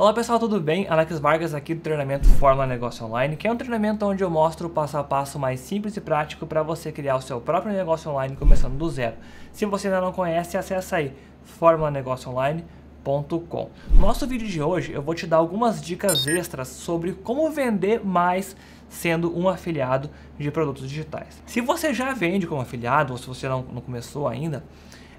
Olá pessoal, tudo bem? Alex Vargas aqui do treinamento Fórmula Negócio Online, que é um treinamento onde eu mostro o passo a passo mais simples e prático para você criar o seu próprio negócio online começando do zero. Se você ainda não conhece, acessa aí formulanegociononline.com. No nosso vídeo de hoje eu vou te dar algumas dicas extras sobre como vender mais sendo um afiliado de produtos digitais. Se você já vende como afiliado ou se você não, não começou ainda,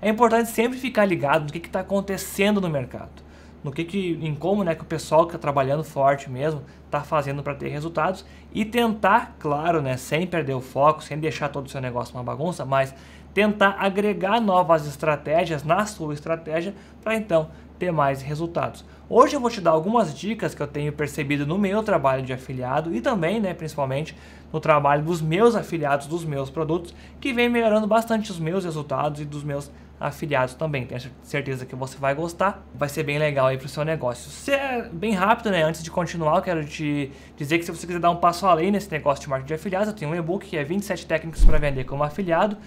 é importante sempre ficar ligado no que está acontecendo no mercado no que, que em como né, que o pessoal que está trabalhando forte mesmo está fazendo para ter resultados e tentar, claro, né, sem perder o foco, sem deixar todo o seu negócio uma bagunça, mas tentar agregar novas estratégias na sua estratégia para então ter mais resultados. Hoje eu vou te dar algumas dicas que eu tenho percebido no meu trabalho de afiliado e também, né, principalmente no trabalho dos meus afiliados dos meus produtos, que vem melhorando bastante os meus resultados e dos meus afiliados também. Tenho certeza que você vai gostar, vai ser bem legal aí para o seu negócio. Se é bem rápido, né? Antes de continuar, eu quero te dizer que se você quiser dar um passo além nesse negócio de marketing de afiliados, eu tenho um e-book que é 27 técnicas para vender como afiliado.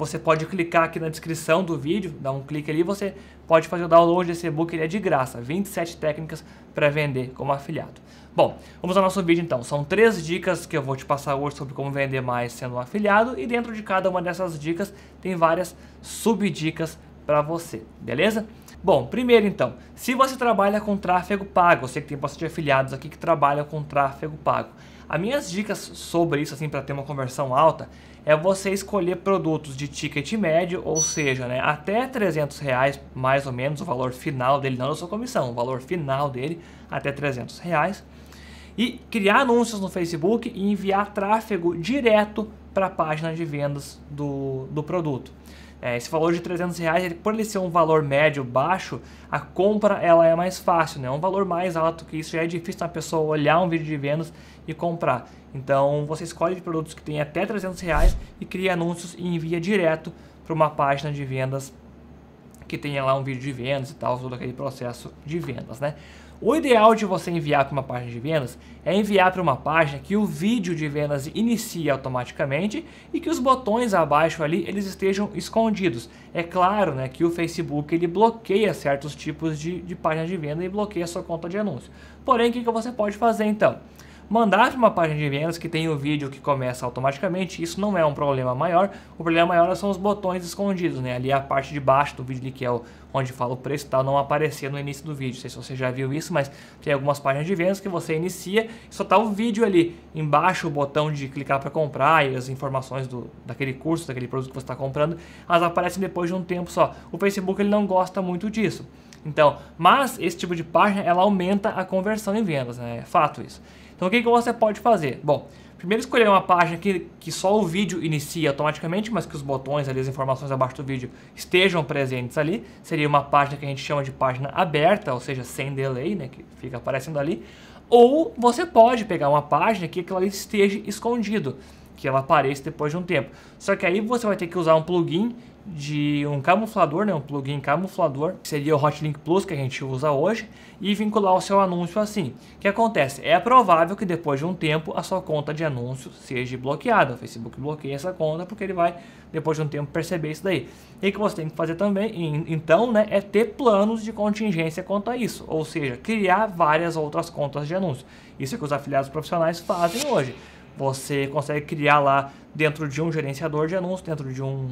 Você pode clicar aqui na descrição do vídeo, dar um clique ali, você pode fazer o download desse e-book, ele é de graça, 27 técnicas para vender como afiliado. Bom, vamos ao nosso vídeo então. São três dicas que eu vou te passar hoje sobre como vender mais sendo um afiliado e dentro de cada uma dessas dicas tem várias subdicas para você, beleza? Bom, primeiro então, se você trabalha com tráfego pago, eu sei que tem bastante afiliados aqui que trabalham com tráfego pago. As minhas dicas sobre isso, assim, para ter uma conversão alta, é você escolher produtos de ticket médio, ou seja, né, até 300 reais mais ou menos o valor final dele, não da sua comissão, o valor final dele até 300 reais, e criar anúncios no Facebook e enviar tráfego direto para a página de vendas do, do produto. É, esse valor de 300 reais, ele, por ele ser um valor médio baixo, a compra ela é mais fácil, né? É um valor mais alto que isso já é difícil uma pessoa olhar um vídeo de vendas e comprar. Então você escolhe produtos que tem até 300 reais e cria anúncios e envia direto para uma página de vendas que tenha lá um vídeo de vendas e tal, todo aquele processo de vendas, né? O ideal de você enviar para uma página de vendas é enviar para uma página que o vídeo de vendas inicie automaticamente e que os botões abaixo ali eles estejam escondidos. É claro né, que o Facebook ele bloqueia certos tipos de, de páginas de venda e bloqueia sua conta de anúncio. Porém, o que, que você pode fazer então? mandar para uma página de vendas que tem o vídeo que começa automaticamente, isso não é um problema maior. O problema maior são os botões escondidos, né? Ali a parte de baixo do vídeo que é onde fala o preço e tá? tal, não aparecia no início do vídeo. Não sei se você já viu isso, mas tem algumas páginas de vendas que você inicia e só tá o vídeo ali. Embaixo o botão de clicar para comprar e as informações do, daquele curso, daquele produto que você está comprando, elas aparecem depois de um tempo só. O Facebook ele não gosta muito disso. Então, mas esse tipo de página ela aumenta a conversão em vendas, né? É fato isso. Então o que, que você pode fazer? Bom, primeiro escolher uma página que, que só o vídeo inicie automaticamente, mas que os botões ali, as informações abaixo do vídeo estejam presentes ali. Seria uma página que a gente chama de página aberta, ou seja, sem delay, né, que fica aparecendo ali. Ou você pode pegar uma página que aquilo ali esteja escondido, que ela apareça depois de um tempo. Só que aí você vai ter que usar um plugin de um camuflador, né, um plugin camuflador, que seria o Hotlink Plus que a gente usa hoje, e vincular o seu anúncio assim. O que acontece? É provável que depois de um tempo a sua conta de anúncio seja bloqueada. O Facebook bloqueia essa conta porque ele vai, depois de um tempo, perceber isso daí. E o que você tem que fazer também, então, né, é ter planos de contingência quanto a isso, ou seja, criar várias outras contas de anúncio. Isso é que os afiliados profissionais fazem hoje. Você consegue criar lá dentro de um gerenciador de anúncios, dentro de um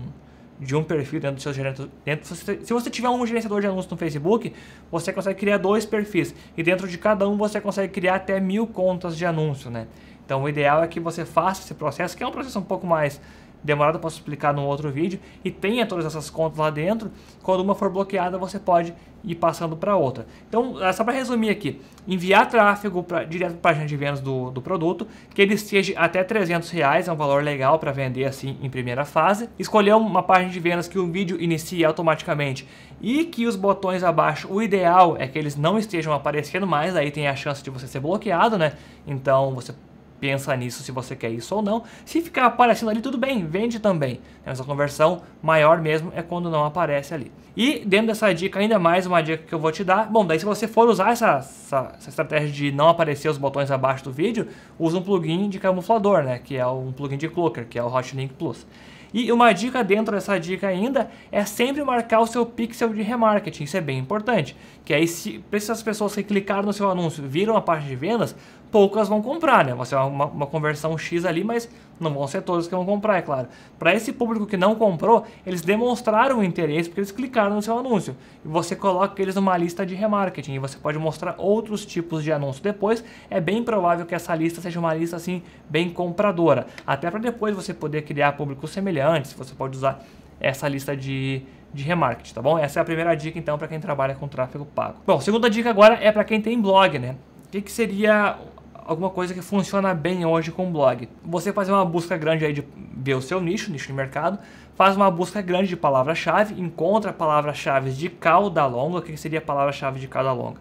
de um perfil dentro do seu gerenciador. se você tiver um gerenciador de anúncios no Facebook, você consegue criar dois perfis. E dentro de cada um você consegue criar até mil contas de anúncio, né? Então o ideal é que você faça esse processo, que é um processo um pouco mais demorado, posso explicar num outro vídeo. E tem todas essas contas lá dentro. Quando uma for bloqueada, você pode ir passando para outra. Então, é só para resumir aqui, enviar tráfego pra, direto para a página de vendas do, do produto, que ele esteja até 300 reais, é um valor legal para vender assim em primeira fase. Escolher uma página de vendas que o vídeo inicie automaticamente e que os botões abaixo, o ideal é que eles não estejam aparecendo mais, aí tem a chance de você ser bloqueado, né? Então, você pensa nisso se você quer isso ou não. Se ficar aparecendo ali, tudo bem, vende também. Né, mas a conversão maior mesmo é quando não aparece ali. E dentro dessa dica, ainda mais uma dica que eu vou te dar. Bom, daí se você for usar essa, essa, essa estratégia de não aparecer os botões abaixo do vídeo, usa um plugin de camuflador, né? Que é um plugin de cloaker, que é o Hotlink Plus. E uma dica dentro dessa dica ainda é sempre marcar o seu pixel de remarketing, isso é bem importante. Que aí se essas pessoas que clicaram no seu anúncio viram a parte de vendas, poucas vão comprar, né? Vai é uma, uma conversão X ali, mas não vão ser todos que vão comprar, é claro. Para esse público que não comprou, eles demonstraram interesse porque eles clicaram no seu anúncio. E você coloca eles numa lista de remarketing e você pode mostrar outros tipos de anúncio depois. É bem provável que essa lista seja uma lista assim bem compradora. Até para depois você poder criar públicos semelhantes, você pode usar essa lista de, de remarketing, tá bom? Essa é a primeira dica então para quem trabalha com tráfego pago. Bom, segunda dica agora é para quem tem blog, né? O que, que seria alguma coisa que funciona bem hoje com o blog. Você faz uma busca grande aí de ver o seu nicho, nicho de mercado, faz uma busca grande de palavra-chave, encontra palavras-chave de cauda longa, o que seria palavra-chave de cauda longa?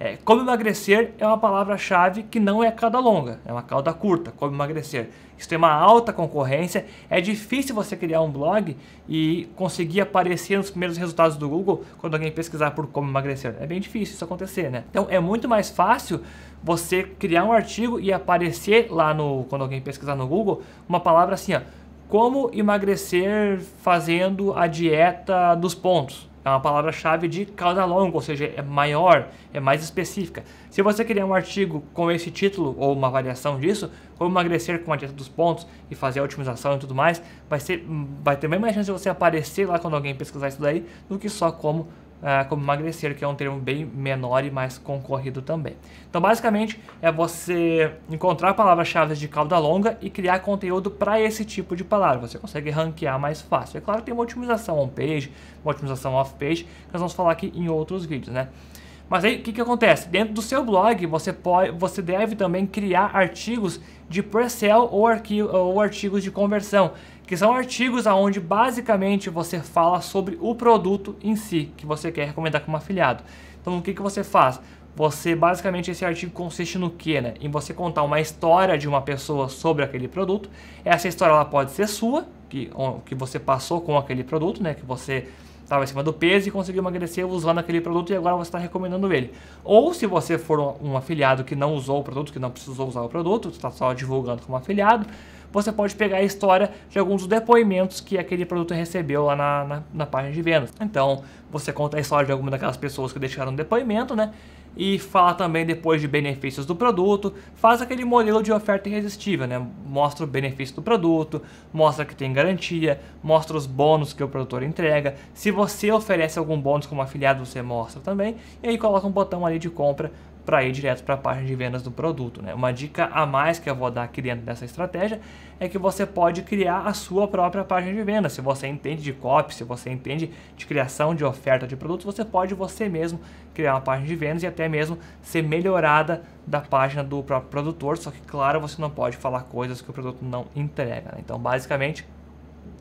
É, como emagrecer é uma palavra-chave que não é cauda longa, é uma cauda curta, como emagrecer. Isso tem uma alta concorrência, é difícil você criar um blog e conseguir aparecer nos primeiros resultados do Google quando alguém pesquisar por como emagrecer. É bem difícil isso acontecer, né? Então é muito mais fácil você criar um artigo e aparecer lá no quando alguém pesquisar no Google uma palavra assim, ó, como emagrecer fazendo a dieta dos pontos é uma palavra-chave de cauda longa, ou seja, é maior, é mais específica. Se você querer um artigo com esse título ou uma variação disso, como emagrecer com a dieta dos pontos e fazer a otimização e tudo mais, vai, ser, vai ter bem mais chance de você aparecer lá quando alguém pesquisar isso daí do que só como ah, como emagrecer, que é um termo bem menor e mais concorrido também. Então, basicamente, é você encontrar palavras-chave de cauda longa e criar conteúdo para esse tipo de palavra. Você consegue ranquear mais fácil. É claro que tem uma otimização on-page, uma otimização off-page, que nós vamos falar aqui em outros vídeos, né? Mas aí o que, que acontece? Dentro do seu blog, você, pode, você deve também criar artigos de pre ou, ou artigos de conversão que são artigos onde basicamente você fala sobre o produto em si que você quer recomendar como afiliado. Então o que, que você faz? Você basicamente esse artigo consiste no que, né? Em você contar uma história de uma pessoa sobre aquele produto. Essa história ela pode ser sua, que, que você passou com aquele produto, né? Que você estava acima do peso e conseguiu emagrecer usando aquele produto e agora você está recomendando ele. Ou se você for um, um afiliado que não usou o produto, que não precisou usar o produto, está só divulgando como afiliado, você pode pegar a história de alguns dos depoimentos que aquele produto recebeu lá na, na, na página de vendas. Então, você conta a história de alguma daquelas pessoas que deixaram depoimento, né? e fala também depois de benefícios do produto, faz aquele modelo de oferta irresistível, né? Mostra o benefício do produto, mostra que tem garantia, mostra os bônus que o produtor entrega. Se você oferece algum bônus como afiliado, você mostra também, e aí coloca um botão ali de compra para ir direto para a página de vendas do produto. Né? Uma dica a mais que eu vou dar aqui dentro dessa estratégia é que você pode criar a sua própria página de vendas. Se você entende de copy, se você entende de criação de oferta de produtos, você pode você mesmo criar uma página de vendas e até mesmo ser melhorada da página do próprio produtor. Só que, claro, você não pode falar coisas que o produto não entrega. Né? Então, basicamente,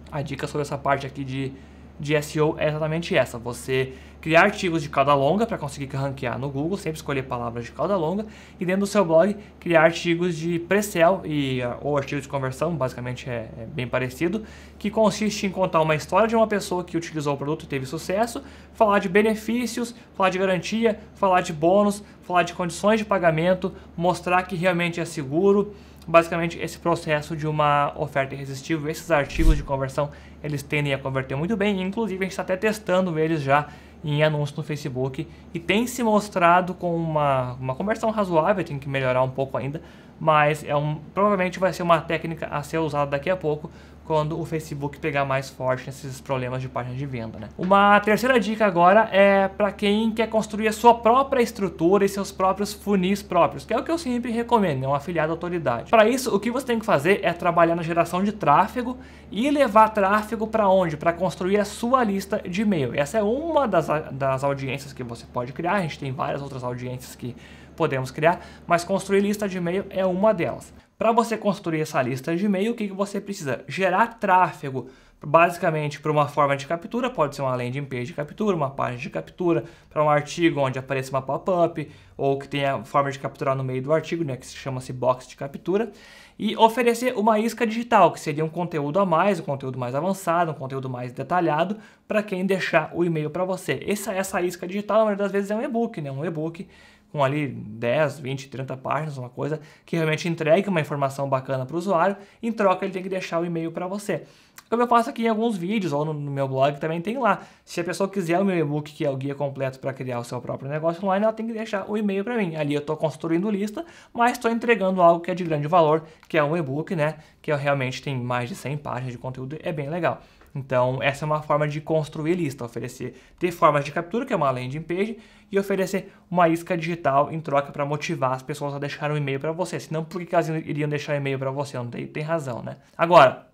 a dica sobre essa parte aqui de de SEO é exatamente essa: você criar artigos de cauda longa para conseguir ranquear no Google, sempre escolher palavras de cauda longa, e dentro do seu blog criar artigos de pre-sell e, ah, ou artigos de conversão, basicamente é, é, bem parecido, que consiste em contar uma história de uma pessoa que utilizou o produto e teve sucesso, falar de benefícios, falar de garantia, falar de bônus, falar de condições de pagamento, mostrar que realmente é seguro, basicamente esse processo de uma oferta irresistível. Esses artigos de conversão, eles tendem a converter muito bem, inclusive a gente está até testando eles já em anúncios no Facebook e tem se mostrado com uma, uma conversão razoável, tem que melhorar um pouco ainda, mas é um, provavelmente vai ser uma técnica a ser usada daqui a pouco quando o Facebook pegar mais forte nesses problemas de página de venda, né? Uma terceira dica agora é para quem quer construir a sua própria estrutura e seus próprios funis próprios, que é o que eu sempre recomendo, é um afiliado autoridade. Para isso, o que você tem que fazer é trabalhar na geração de tráfego e levar tráfego para onde? Para construir a sua lista de e-mail. Essa é uma das, das audiências que você pode criar, a gente tem várias outras audiências que podemos criar, mas construir lista de e-mail é uma delas. Para você construir essa lista de e-mail, o que, que você precisa? Gerar tráfego, basicamente para uma forma de captura, pode ser uma landing page de captura, uma página de captura, para um artigo onde apareça uma pop-up, ou que tenha forma de capturar no meio do artigo, né, que chama-se box de captura, e oferecer uma isca digital, que seria um conteúdo a mais, um conteúdo mais avançado, um conteúdo mais detalhado, para quem deixar o e-mail para você. Essa, essa isca digital, na maioria das vezes, é um e-book, né, um e-book com ali 10, 20, 30 páginas, uma coisa que realmente entregue uma informação bacana para o usuário. Em troca, ele tem que deixar o e-mail para você. Como eu faço aqui em alguns vídeos ou no, no, meu blog também tem lá. Se a pessoa quiser o meu e-book, que é o guia completo para criar o seu próprio negócio online, ela tem que deixar o e-mail para mim. Ali eu estou construindo lista, mas estou entregando algo que é de grande valor, que é um e-book, né? Que realmente tem mais de 100 páginas de conteúdo, é bem legal. Então, essa é uma forma de construir lista, oferecer ter formas de captura, que é uma landing page, e oferecer uma isca digital em troca para motivar as pessoas a deixar um e-mail para você. Senão, por que elas iriam deixar um e-mail para você? Não tem, tem razão, né? Agora,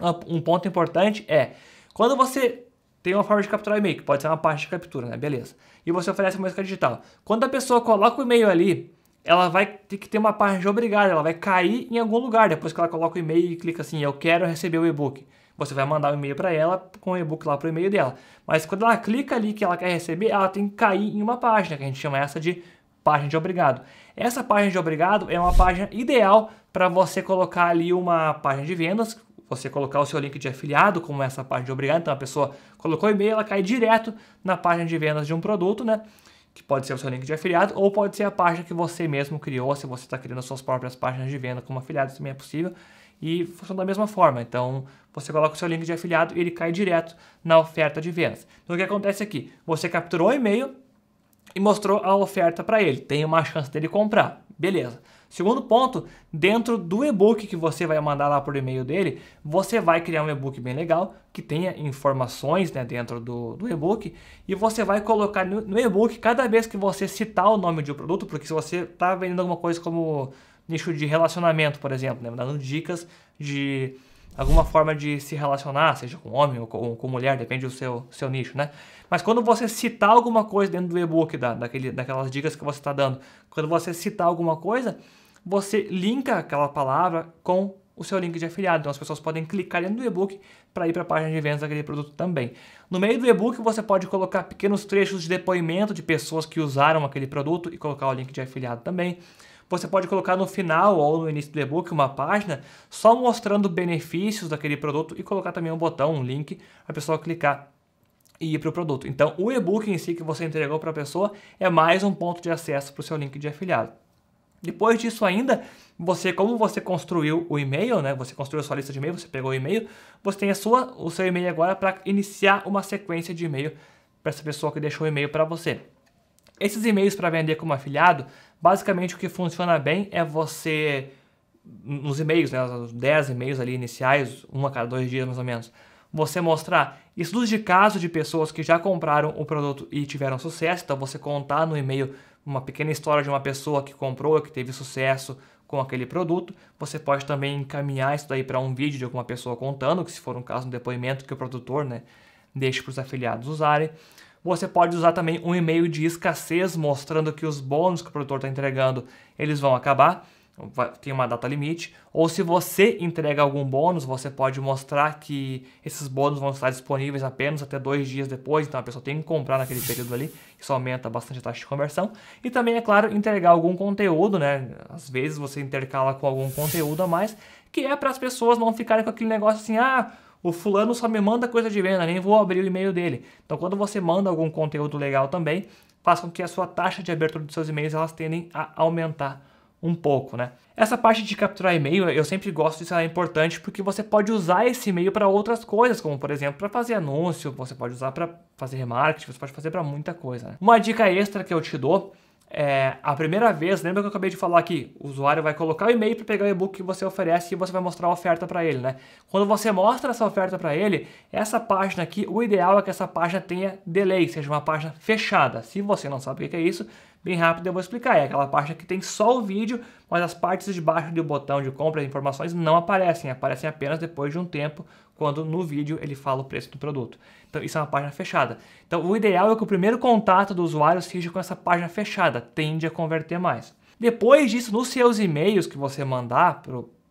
ah, um ponto importante é, quando você tem uma forma de capturar e-mail, que pode ser uma parte de captura, né? Beleza. E você oferece uma isca digital. Quando a pessoa coloca o e-mail ali, ela vai ter que ter uma página obrigada, ela vai cair em algum lugar depois que ela coloca o e-mail e clica assim, eu quero receber o e-book. Você vai mandar o um e-mail para ela com o e-book lá para o e-mail dela. Mas quando ela clica ali que ela quer receber, ela tem que cair em uma página, que a gente chama essa de página de obrigado. Essa página de obrigado é uma página ideal para você colocar ali uma página de vendas, você colocar o seu link de afiliado, como essa página de obrigado. Então a pessoa colocou o e-mail, ela cai direto na página de vendas de um produto, né? Que pode ser o seu link de afiliado ou pode ser a página que você mesmo criou, se você está criando suas próprias páginas de venda como afiliado, também é possível e funciona da mesma forma. Então, você coloca o seu link de afiliado e ele cai direto na oferta de vendas. Então, o que acontece aqui? Você capturou o e-mail e mostrou a oferta para ele. Tem uma chance dele comprar. Beleza. Segundo ponto, dentro do e-book que você vai mandar lá por e-mail dele, você vai criar um e-book bem legal, que tenha informações né, dentro do, do e-book, e você vai colocar no, no e-book cada vez que você citar o nome de um produto, porque se você está vendendo alguma coisa como nicho de relacionamento, por exemplo, né? dando dicas de alguma forma de se relacionar, seja com homem ou com, com mulher, depende do seu, seu nicho, né? Mas quando você citar alguma coisa dentro do e-book, da, daquele, daquelas dicas que você está dando, quando você citar alguma coisa, você linka aquela palavra com o seu link de afiliado. Então as pessoas podem clicar dentro do e-book para ir para a página de vendas daquele produto também. No meio do e-book você pode colocar pequenos trechos de depoimento de pessoas que usaram aquele produto e colocar o link de afiliado também. Você pode colocar no final ou no início do e-book uma página só mostrando benefícios daquele produto e colocar também um botão, um link, a pessoa clicar e ir para o produto. Então, o e-book em si que você entregou para a pessoa é mais um ponto de acesso para o seu link de afiliado. Depois disso ainda, você, como você construiu o e-mail, né? Você construiu a sua lista de e-mail, você pegou o e-mail, você tem a sua, o seu e-mail agora para iniciar uma sequência de e-mail para essa pessoa que deixou o e-mail para você. Esses e-mails para vender como afiliado Basicamente, o que funciona bem é você, nos e-mails, né, os 10 e-mails ali iniciais, uma a cada dois dias mais ou menos, você mostrar estudos de caso de pessoas que já compraram o produto e tiveram sucesso. Então, você contar no e-mail uma pequena história de uma pessoa que comprou, que teve sucesso com aquele produto. Você pode também encaminhar isso daí para um vídeo de alguma pessoa contando, que se for um caso, um depoimento que o produtor né, deixe para os afiliados usarem. Você pode usar também um e-mail de escassez mostrando que os bônus que o produtor está entregando eles vão acabar, tem uma data limite. Ou se você entrega algum bônus, você pode mostrar que esses bônus vão estar disponíveis apenas até dois dias depois, então a pessoa tem que comprar naquele período ali, isso aumenta bastante a taxa de conversão. E também, é claro, entregar algum conteúdo, né? Às vezes você intercala com algum conteúdo a mais, que é para as pessoas não ficarem com aquele negócio assim, ah o fulano só me manda coisa de venda, nem vou abrir o e-mail dele. Então, quando você manda algum conteúdo legal também, faz com que a sua taxa de abertura dos seus e-mails elas tendem a aumentar um pouco, né? Essa parte de capturar e-mail, eu sempre gosto disso, é importante porque você pode usar esse e-mail para outras coisas, como por exemplo, para fazer anúncio, você pode usar para fazer remarketing, você pode fazer para muita coisa. Né? Uma dica extra que eu te dou é, a primeira vez, lembra que eu acabei de falar aqui, o usuário vai colocar o e-mail para pegar o e-book que você oferece e você vai mostrar a oferta para ele, né? Quando você mostra essa oferta para ele, essa página aqui, o ideal é que essa página tenha delay, seja uma página fechada. Se você não sabe o que é isso, bem rápido eu vou explicar. É aquela parte que tem só o vídeo, mas as partes de baixo do botão de compra, as informações não aparecem, aparecem apenas depois de um tempo, quando no vídeo ele fala o preço do produto. Então isso é uma página fechada. Então o ideal é que o primeiro contato do usuário seja com essa página fechada, tende a converter mais. Depois disso, nos seus e-mails que você mandar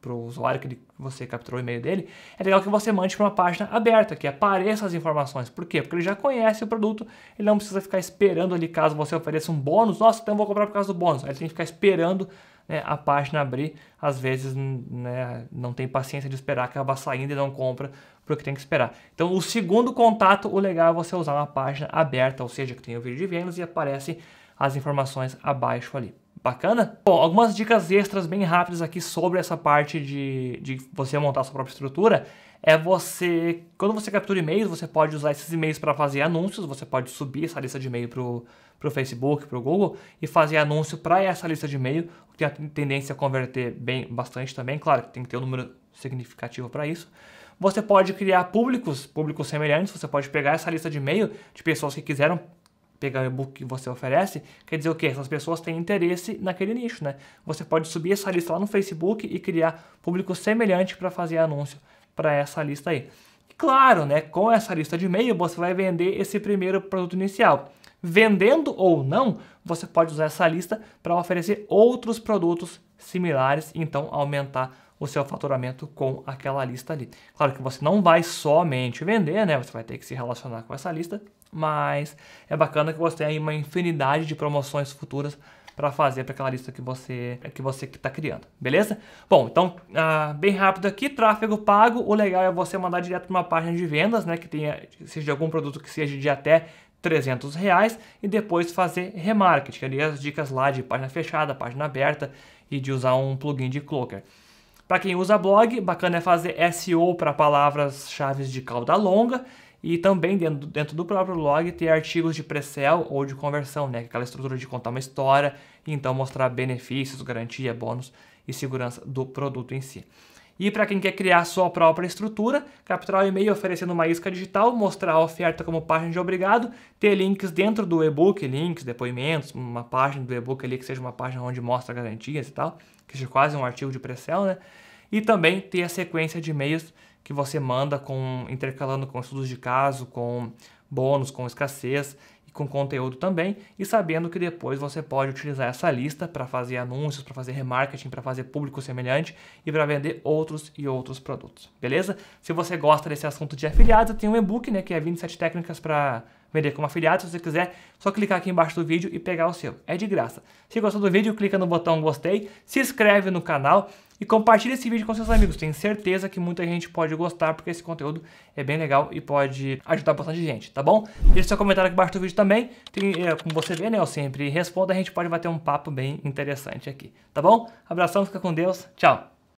para o usuário que ele, você capturou o e-mail dele, é legal que você mande para uma página aberta, que apareça as informações. Por quê? Porque ele já conhece o produto, ele não precisa ficar esperando ali caso você ofereça um bônus. Nossa, então eu vou comprar por causa do bônus. ele tem que ficar esperando né, a página abrir. Às vezes né, não tem paciência de esperar, acaba saindo e não compra porque tem que esperar. Então, o segundo contato, o legal é você usar uma página aberta, ou seja, que tem o vídeo de vendas e aparece as informações abaixo ali. Bacana? Bom, algumas dicas extras bem rápidas aqui sobre essa parte de, de você montar sua própria estrutura é você, quando você captura e-mails, você pode usar esses e-mails para fazer anúncios, você pode subir essa lista de e-mail para o Facebook, para o Google e fazer anúncio para essa lista de e-mail, que tem a tendência a é converter bem bastante também, claro que tem que ter um número significativo para isso. Você pode criar públicos, públicos semelhantes, você pode pegar essa lista de e-mail de pessoas que quiseram pegar o e-book que você oferece, quer dizer o quê? Essas pessoas têm interesse naquele nicho, né? Você pode subir essa lista lá no Facebook e criar público semelhante para fazer anúncio para essa lista aí. E claro, né, com essa lista de e-mail, você vai vender esse primeiro produto inicial. Vendendo ou não, você pode usar essa lista para oferecer outros produtos similares, então aumentar o seu faturamento com aquela lista ali. Claro que você não vai somente vender, né? Você vai ter que se relacionar com essa lista mas é bacana que você tem aí uma infinidade de promoções futuras para fazer para aquela lista que você que você está criando, beleza? Bom, então ah, bem rápido aqui, tráfego pago. O legal é você mandar direto para uma página de vendas, né? Que tenha seja algum produto que seja de até 300 reais e depois fazer remarketing. Ali as dicas lá de página fechada, página aberta e de usar um plugin de Cloaker. Para quem usa blog, bacana é fazer SEO para palavras-chave de cauda longa e também dentro, dentro do próprio log ter artigos de pré-sell ou de conversão, né? É aquela estrutura de contar uma história e então mostrar benefícios, garantia, bônus e segurança do produto em si. E para quem quer criar sua própria estrutura, capturar o e-mail oferecendo uma isca digital, mostrar a oferta como página de obrigado, ter links dentro do e-book, links, depoimentos, uma página do e-book ali que seja uma página onde mostra garantias e tal, que seja quase um artigo de pré-sell, né? E também ter a sequência de e-mails que você manda com intercalando com estudos de caso, com bônus, com escassez e com conteúdo também, e sabendo que depois você pode utilizar essa lista para fazer anúncios, para fazer remarketing, para fazer público semelhante e para vender outros e outros produtos. Beleza? Se você gosta desse assunto de afiliados, tem um e-book, né, que é 27 técnicas para vender como afiliado. Se você quiser, só clicar aqui embaixo do vídeo e pegar o seu. É de graça. Se gostou do vídeo, clica no botão gostei, se inscreve no canal e compartilhe esse vídeo com seus amigos. Tenho certeza que muita gente pode gostar, porque esse conteúdo é bem legal e pode ajudar bastante gente, tá bom? Deixe seu comentário aqui embaixo do vídeo também. Tem, é, como você vê, né, eu sempre respondo, a gente pode bater um papo bem interessante aqui, tá bom? Abração, fica com Deus, tchau!